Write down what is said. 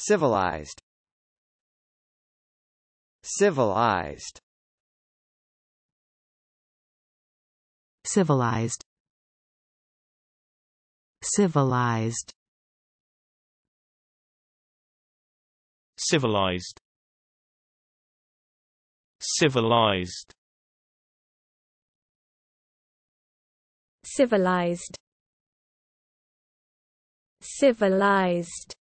Civilized Civilized Civilized Civilized Civilized Civilized Civilized Civilized